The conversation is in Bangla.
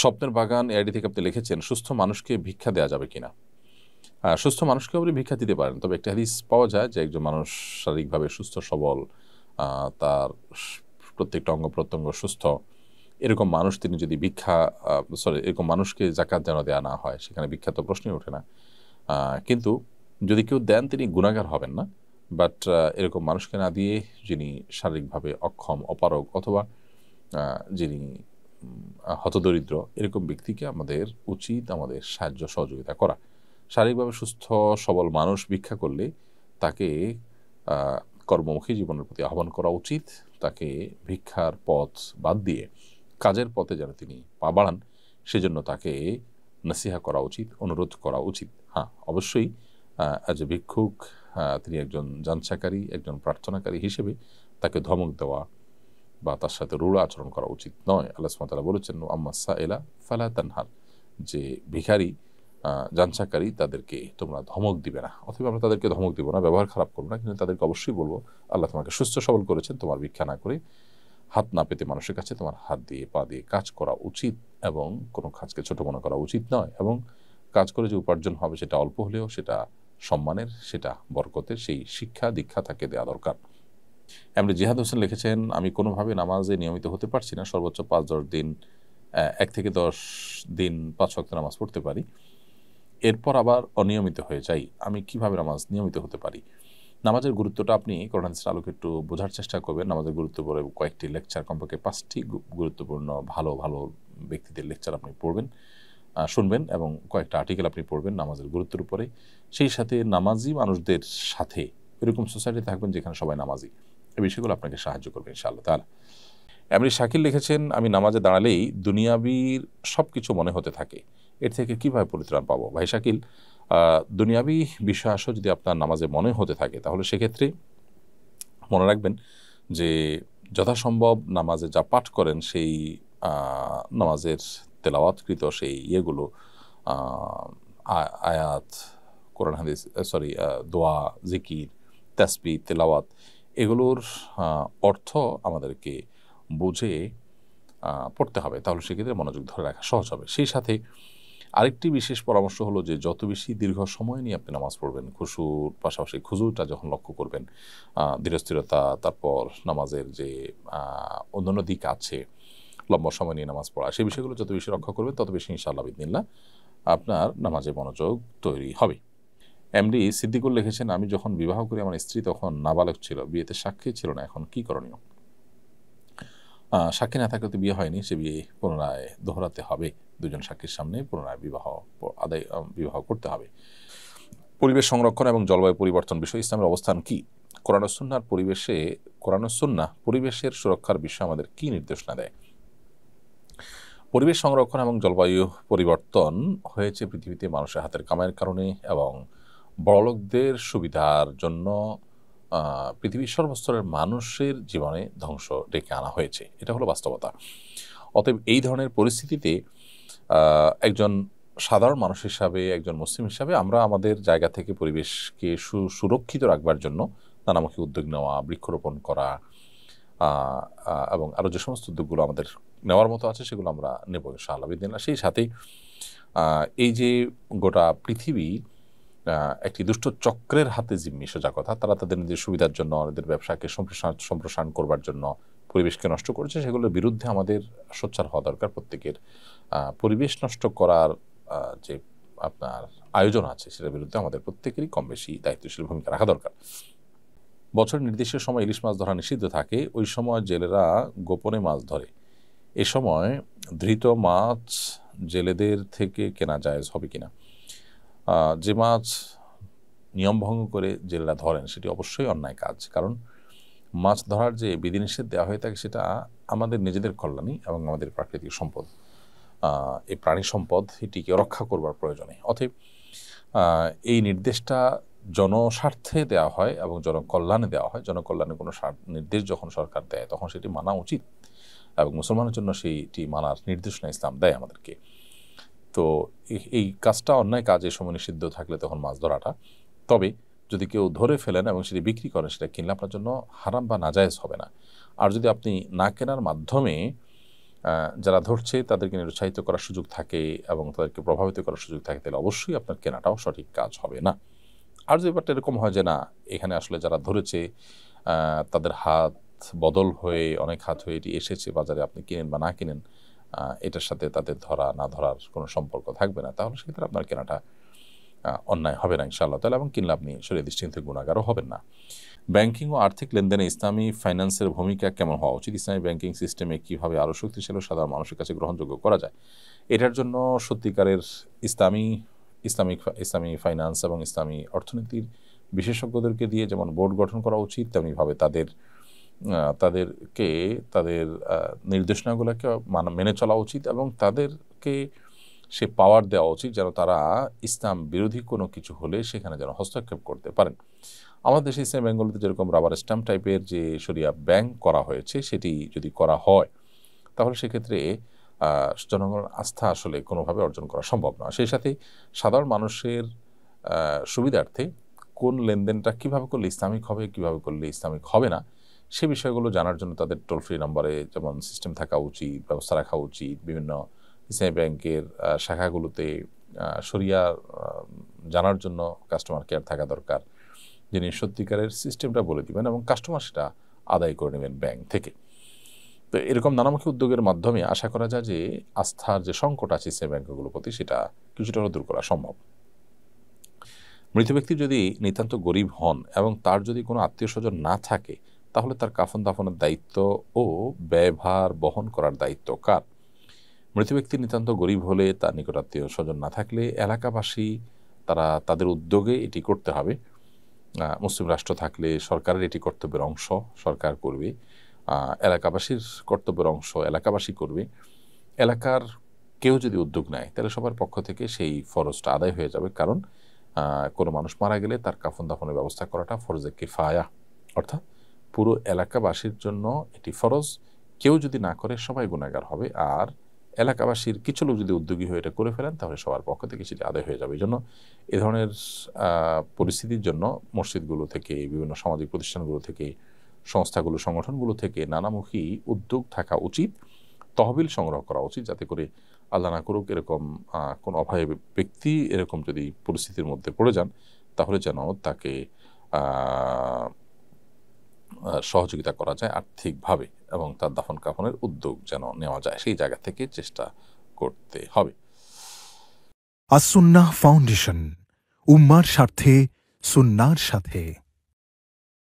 স্বপ্নের বাগান এআইডি থেকে আপনি লিখেছেন সুস্থ মানুষকে ভিক্ষা দেওয়া যাবে কিনা সুস্থ মানুষকে আপনি ভিক্ষা দিতে পারেন তবে একটা হাদিস পাওয়া যায় যে একজন মানুষ শারীরিকভাবে সুস্থ সবল তার প্রত্যেকটা অঙ্গ প্রত্যঙ্গ সুস্থ এরকম মানুষ তিনি যদি ভিক্ষা সরি এরকম মানুষকে জাকাত যেন দেওয়া না হয় সেখানে বিখ্যাত প্রশ্নই ওঠে না কিন্তু যদি কেউ দেন তিনি গুণাগার হবেন না বাট এরকম মানুষকে না দিয়ে যিনি শারীরিকভাবে অক্ষম অপারগ অথবা যিনি হতদরিদ্র এরকম ব্যক্তিকে আমাদের উচিত আমাদের সাহায্য সহযোগিতা করা শারীরিকভাবে সুস্থ সবল মানুষ ভিক্ষা করলে তাকে কর্মমুখী জীবনের প্রতি আহ্বান করা উচিত তাকে ভিক্ষার পথ বাদ দিয়ে কাজের পথে যেন তিনি পা বাড়ান সেজন্য তাকে নসিহা করা উচিত অনুরোধ করা উচিত হ্যাঁ অবশ্যই আজ ভিক্ষুক তিনি একজন জানসাকারী একজন প্রার্থনাকারী হিসেবে তাকে ধমক দেওয়া বা তার সাথে রুড়ো আচরণ করা উচিত নয় আল্লাহ সুমতলা বলেছেন আম্মা সাইলা ফালা তানহার যে ভিখারি জানসাকারী তাদেরকে তোমরা ধমক দিবে না অথবা আমরা তাদেরকে ধমক দিব না ব্যবহার খারাপ করবো না কিন্তু তাদেরকে অবশ্যই বলবো আল্লাহ তোমাকে সুস্থ সবল করেছেন তোমার ভিক্ষা না করে হাত না পেতে মানুষের কাছে তোমার হাত দিয়ে পা দিয়ে কাজ করা উচিত এবং কোনো কাজকে ছোট মনে করা উচিত নয় এবং কাজ করে যে উপার্জন হবে সেটা অল্প হলেও সেটা সম্মানের সেটা বরকতের সেই শিক্ষা দীক্ষা তাকে দেওয়া দরকার এমনি জিহাদ হোসেন লিখেছেন আমি কোনোভাবে নামাজে নিয়মিত হতে পারছি না সর্বোচ্চ পাঁচ দশ দিন এক থেকে দশ দিন পাঁচ শক্ত নামাজ পড়তে পারি এরপর আবার অনিয়মিত হয়ে যাই আমি কিভাবে নামাজ নিয়মিত হতে পারি নামাজের গুরুত্বটা আপনি করোনা আলোকে একটু বোঝার চেষ্টা করবেন নামাজের গুরুত্বপূর্ণ কয়েকটি লেকচার কমপক্ষে পাঁচটি গুরুত্বপূর্ণ ভালো ভালো ব্যক্তিদের লেকচার আপনি পড়বেন শুনবেন এবং কয়েকটা আর্টিকেল আপনি পড়বেন নামাজের গুরুত্বের উপরে সেই সাথে নামাজি মানুষদের সাথে এরকম সোসাইটি থাকবেন যেখানে সবাই নামাজি এ বিষয়গুলো আপনাকে সাহায্য করবে ইনশাআল্লাহ তাহলে এমনি শাকিল লিখেছেন আমি নামাজে দাঁড়ালেই দুনিয়াবির সব কিছু মনে হতে থাকে এর থেকে কিভাবে পরিত্রাণ পাবো ভাই শাকিল দুনিয়াবি বিষয় আসো যদি আপনার নামাজে মনে হতে থাকে তাহলে সেক্ষেত্রে মনে রাখবেন যে যথাসম্ভব নামাজে যা পাঠ করেন সেই নামাজের তেলাওয়াতকৃত সেই ইয়েগুলো আয়াত কোরআন হাদিস সরি দোয়া জিকির তেসপি তেলাওয়াত এগুলোর অর্থ আমাদেরকে বুঝে পড়তে হবে তাহলে সেক্ষেত্রে মনোযোগ ধরে রাখা সহজ হবে সেই সাথে আরেকটি বিশেষ পরামর্শ হলো যে যত বেশি দীর্ঘ সময় নিয়ে আপনি নামাজ পড়বেন খুশুর পাশাপাশি খুজুরটা যখন লক্ষ্য করবেন দৃঢ়স্থিরতা তারপর নামাজের যে অন্যান্য দিক আছে লম্বা সময় নিয়ে নামাজ পড়া সেই বিষয়গুলো যত বেশি রক্ষা করবেন তত বেশি ইনশাল্লাহ বিদিনিল্লা আপনার নামাজে মনোযোগ তৈরি হবে এমডি সিদ্দিকুল লিখেছেন আমি যখন বিবাহ করি আমার স্ত্রী তখন নাবালক ছিল বিয়েতে সাক্ষী ছিল না এখন কি করণীয় সাক্ষী না থাকলে তো বিয়ে হয়নি সে বিয়ে পুনরায় দোহরাতে হবে দুজন সাক্ষীর সামনে পুনরায় বিবাহ আদায় বিবাহ করতে হবে পরিবেশ সংরক্ষণ এবং জলবায়ু পরিবর্তন বিষয়ে ইসলামের অবস্থান কি কোরআনসুন্নার পরিবেশে কোরআনসুন্না পরিবেশের সুরক্ষার বিষয়ে আমাদের কি নির্দেশনা দেয় পরিবেশ সংরক্ষণ এবং জলবায়ু পরিবর্তন হয়েছে পৃথিবীতে মানুষের হাতের কামাইয়ের কারণে এবং বড়লোকদের সুবিধার জন্য পৃথিবীর সর্বস্তরের মানুষের জীবনে ধ্বংস ডেকে আনা হয়েছে এটা হলো বাস্তবতা অতএব এই ধরনের পরিস্থিতিতে একজন সাধারণ মানুষ হিসাবে একজন মুসলিম হিসাবে আমরা আমাদের জায়গা থেকে পরিবেশকে সুরক্ষিত রাখবার জন্য নানামুখী উদ্যোগ নেওয়া বৃক্ষরোপণ করা এবং আরও যে সমস্ত উদ্যোগগুলো আমাদের নেওয়ার মতো আছে সেগুলো আমরা নেব ইনশাআল্লাহ বিদিন সেই সাথে এই যে গোটা পৃথিবী একটি দুষ্ট চক্রের হাতে জিম্মি সোজা কথা তারা তাদের নিজের সুবিধার জন্য আমাদের ব্যবসাকে সম্প্রসারণ সম্প্রসারণ করবার জন্য পরিবেশকে নষ্ট করছে সেগুলোর বিরুদ্ধে আমাদের সোচ্চার হওয়া দরকার প্রত্যেকের পরিবেশ নষ্ট করার যে আপনার আয়োজন আছে সেটার বিরুদ্ধে আমাদের প্রত্যেকেরই কম বেশি দায়িত্বশীল ভূমিকা রাখা দরকার বছর নির্দিষ্ট সময় ইলিশ মাছ ধরা নিষিদ্ধ থাকে ওই সময় জেলেরা গোপনে মাছ ধরে এ সময় ধৃত মাছ জেলেদের থেকে কেনা জায়জ হবে কিনা যে মাছ নিয়ম ভঙ্গ করে জেলেরা ধরেন সেটি অবশ্যই অন্যায় কাজ কারণ মাছ ধরার যে বিধিনিষেধ দেওয়া হয়ে থাকে সেটা আমাদের নিজেদের কল্যাণী এবং আমাদের প্রাকৃতিক সম্পদ এই প্রাণী সম্পদ এটিকে রক্ষা করবার প্রয়োজনে অতএব এই নির্দেশটা জনস্বার্থে দেওয়া হয় এবং জনকল্যাণে দেওয়া হয় জনকল্যাণে কোনো নির্দেশ যখন সরকার দেয় তখন সেটি মানা উচিত এবং মুসলমানের জন্য সেইটি মানার নির্দেশনা ইসলাম দেয় আমাদেরকে তো এই কাজটা অন্যায় কাজে সময় নিষিদ্ধ থাকলে তখন মাছ ধরাটা তবে যদি কেউ ধরে ফেলেন এবং সেটি বিক্রি করেন সেটা কিনলে আপনার জন্য হারাম বা নাজায়জ হবে না আর যদি আপনি না কেনার মাধ্যমে যারা ধরছে তাদেরকে নিরুৎসাহিত করার সুযোগ থাকে এবং তাদেরকে প্রভাবিত করার সুযোগ থাকে তাহলে অবশ্যই আপনার কেনাটাও সঠিক কাজ হবে না আর যে ব্যাপারটা এরকম হয় যে না এখানে আসলে যারা ধরেছে তাদের হাত বদল হয়ে অনেক হাত হয়ে এটি এসেছে বাজারে আপনি কিনেন বা না কিনেন এটার সাথে তাদের ধরা না ধরার কোনো সম্পর্ক থাকবে না তাহলে সেক্ষেত্রে আপনার কেনাটা অন্যায় হবে না ইনশাআল্লাহ তাহলে এবং কিনলে আপনি শরীর দৃষ্টিতে গুণাগারও হবেন না ব্যাংকিং ও আর্থিক লেনদেনে ইসলামী ফাইন্যান্সের ভূমিকা কেমন হওয়া উচিত ইসলামী ব্যাংকিং সিস্টেমে কীভাবে আরও শক্তিশালী সাধারণ মানুষের কাছে গ্রহণযোগ্য করা যায় এটার জন্য সত্যিকারের ইসলামী ইসলামিক ইসলামী ফাইন্যান্স এবং ইসলামী অর্থনীতির বিশেষজ্ঞদেরকে দিয়ে যেমন বোর্ড গঠন করা উচিত তেমনিভাবে তাদের তাদেরকে তাদের নির্দেশনাগুলোকে মানে মেনে চলা উচিত এবং তাদেরকে সে পাওয়ার দেওয়া উচিত যেন তারা ইসলাম বিরোধী কোনো কিছু হলে সেখানে যেন হস্তক্ষেপ করতে পারেন আমাদের দেশে ইসলাম বেঙ্গলতে যেরকম রাবার স্ট্যাম্প টাইপের যে সরিয়া ব্যাংক করা হয়েছে সেটি যদি করা হয় তাহলে সেক্ষেত্রে জনগণের আস্থা আসলে কোনোভাবে অর্জন করা সম্ভব নয় সেই সাথে সাধারণ মানুষের সুবিধার্থে কোন লেনদেনটা কিভাবে করলে ইসলামিক হবে কিভাবে করলে ইসলামিক হবে না সে বিষয়গুলো জানার জন্য তাদের টোল ফ্রি নাম্বারে যেমন সিস্টেম থাকা উচিত ব্যবস্থা রাখা উচিত বিভিন্ন ইসলামী ব্যাংকের শাখাগুলোতে সরিয়া জানার জন্য কাস্টমার কেয়ার থাকা দরকার যিনি সত্যিকারের সিস্টেমটা বলে দিবেন এবং কাস্টমার সেটা আদায় করে নেবেন ব্যাংক থেকে তো এরকম নানামুখী উদ্যোগের মাধ্যমে আশা করা যায় যে আস্থার যে সংকট আছে ইসলামী ব্যাংকগুলোর প্রতি সেটা কিছুটা হলেও দূর করা সম্ভব মৃত ব্যক্তি যদি নিতান্ত গরিব হন এবং তার যদি কোনো আত্মীয় স্বজন না থাকে তাহলে তার কাফন দাফনের দায়িত্ব ও ব্যয়ভার বহন করার দায়িত্ব কার মৃত ব্যক্তি নিতান্ত গরিব হলে তার নিকটাত্মীয় স্বজন না থাকলে এলাকাবাসী তারা তাদের উদ্যোগে এটি করতে হবে মুসলিম রাষ্ট্র থাকলে সরকারের এটি কর্তব্যের অংশ সরকার করবে এলাকাবাসীর কর্তব্যের অংশ এলাকাবাসী করবে এলাকার কেউ যদি উদ্যোগ নেয় তাহলে সবার পক্ষ থেকে সেই ফরজটা আদায় হয়ে যাবে কারণ কোনো মানুষ মারা গেলে তার কাফন দাফনের ব্যবস্থা করাটা ফরজে কেফায়া অর্থাৎ পুরো এলাকাবাসীর জন্য এটি ফরজ কেউ যদি না করে সবাই গুণাগার হবে আর এলাকাবাসীর কিছু লোক যদি উদ্যোগী হয়ে এটা করে ফেলেন তাহলে সবার পক্ষ থেকে সেটি আদায় হয়ে যাবে এই জন্য এ ধরনের পরিস্থিতির জন্য মসজিদগুলো থেকে বিভিন্ন সামাজিক প্রতিষ্ঠানগুলো থেকে সংস্থাগুলো সংগঠনগুলো থেকে নানামুখী উদ্যোগ থাকা উচিত তহবিল সংগ্রহ করা উচিত যাতে করে আল্লাহ না করুক এরকম কোনো অভাবে ব্যক্তি এরকম যদি পরিস্থিতির মধ্যে পড়ে যান তাহলে যেন তাকে সহযোগিতা করা যায় আর্থিকভাবে এবং তার দাফন কাফনের উদ্যোগ যেন নেওয়া যায় সেই জায়গা থেকে চেষ্টা করতে হবে আসুন্না ফাউন্ডেশন উম্মার স্বার্থে সুন্নার সাথে